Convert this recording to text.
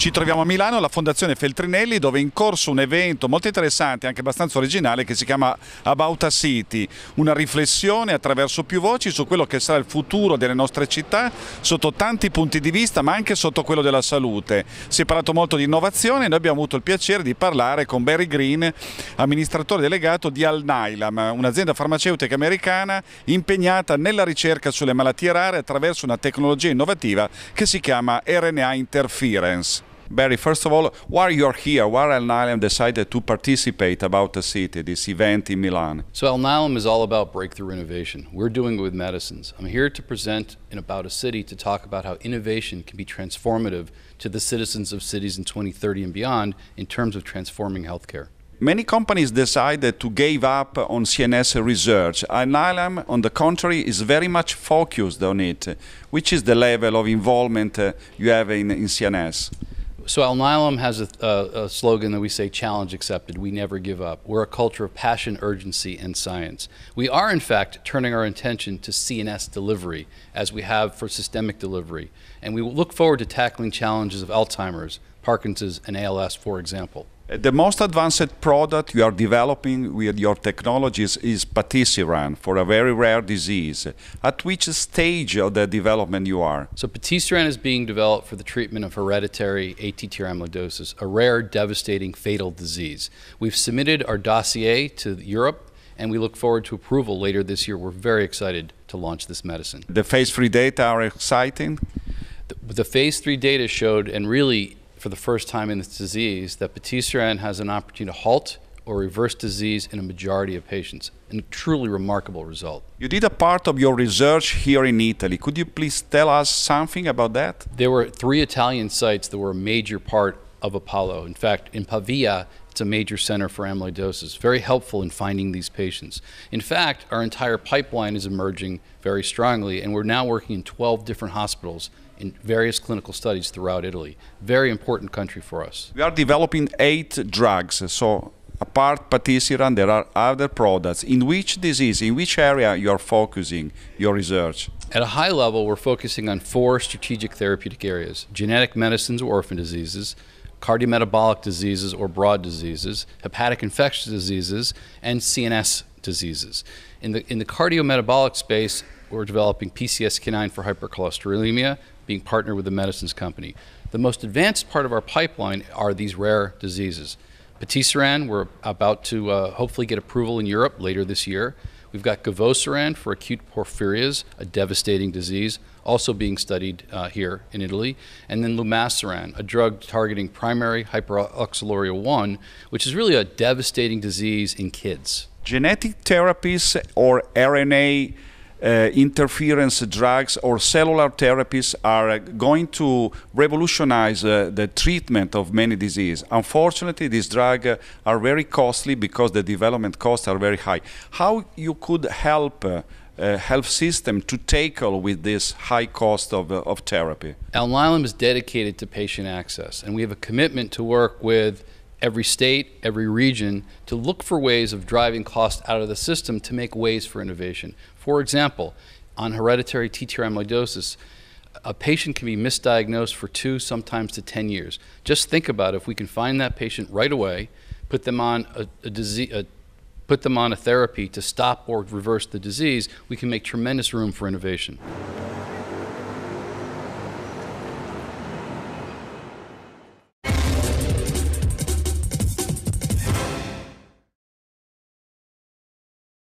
Ci troviamo a Milano alla Fondazione Feltrinelli dove è in corso un evento molto interessante, e anche abbastanza originale, che si chiama About a City, una riflessione attraverso più voci su quello che sarà il futuro delle nostre città sotto tanti punti di vista ma anche sotto quello della salute. Si è parlato molto di innovazione e noi abbiamo avuto il piacere di parlare con Barry Green, amministratore delegato di Alnylam, un'azienda farmaceutica americana impegnata nella ricerca sulle malattie rare attraverso una tecnologia innovativa che si chiama RNA Interference. Barry, first of all, why you're here? Why Al Nylem decided to participate about the city, this event in Milan? So Al Nylem is all about breakthrough innovation. We're doing it with medicines. I'm here to present in about a city to talk about how innovation can be transformative to the citizens of cities in 2030 and beyond in terms of transforming healthcare many companies decided to give up on CNS research. Alnylam, on the contrary, is very much focused on it. Which is the level of involvement uh, you have in, in CNS? So Alnylam has a, a, a, slogan that we say challenge accepted. We never give up. We're a culture of passion, urgency, and science. We are, in fact, turning our attention to CNS delivery as we have for systemic delivery. And we look forward to tackling challenges of Alzheimer's, Parkinson's, and ALS, for example. The most advanced product you are developing with your technologies is patisiran for a very rare disease. At which stage of the development you are? So patisiran is being developed for the treatment of hereditary ATTR amyloidosis, a rare, devastating, fatal disease. We've submitted our dossier to Europe and we look forward to approval later this year. We're very excited to launch this medicine. The phase three data are exciting? The, the phase three data showed, and really for the first time in this disease that patisiran has an opportunity to halt or reverse disease in a majority of patients. And a truly remarkable result. You did a part of your research here in Italy. Could you please tell us something about that? There were three Italian sites that were a major part of Apollo. In fact, in Pavia, it's a major center for amyloidosis, very helpful in finding these patients. In fact, our entire pipeline is emerging very strongly, and we're now working in 12 different hospitals in various clinical studies throughout Italy. Very important country for us. We are developing eight drugs. So apart patisiran, there are other products. In which disease, in which area you are focusing your research? At a high level, we're focusing on four strategic therapeutic areas genetic medicines or orphan diseases, cardiometabolic diseases or broad diseases, hepatic infectious diseases, and CNS diseases. In the, in the cardiometabolic space, we're developing PCSK9 for hypercholesterolemia, being partnered with a medicines company. The most advanced part of our pipeline are these rare diseases. Patisiran, we're about to uh, hopefully get approval in Europe later this year. We've got Gavosiran for acute porphyrias, a devastating disease, also being studied uh, here in Italy. And then lumasiran, a drug targeting primary hyperoxaluria 1, which is really a devastating disease in kids. Genetic therapies or RNA uh, interference drugs or cellular therapies are uh, going to revolutionize uh, the treatment of many diseases. Unfortunately, these drugs uh, are very costly because the development costs are very high. How you could help uh, uh, health system to tackle with this high cost of, of therapy? Alnylam is dedicated to patient access, and we have a commitment to work with every state, every region, to look for ways of driving cost out of the system to make ways for innovation. For example, on hereditary TTR amyloidosis, a patient can be misdiagnosed for two, sometimes to 10 years. Just think about if we can find that patient right away, put them on a, a disease, a, put them on a therapy to stop or reverse the disease, we can make tremendous room for innovation.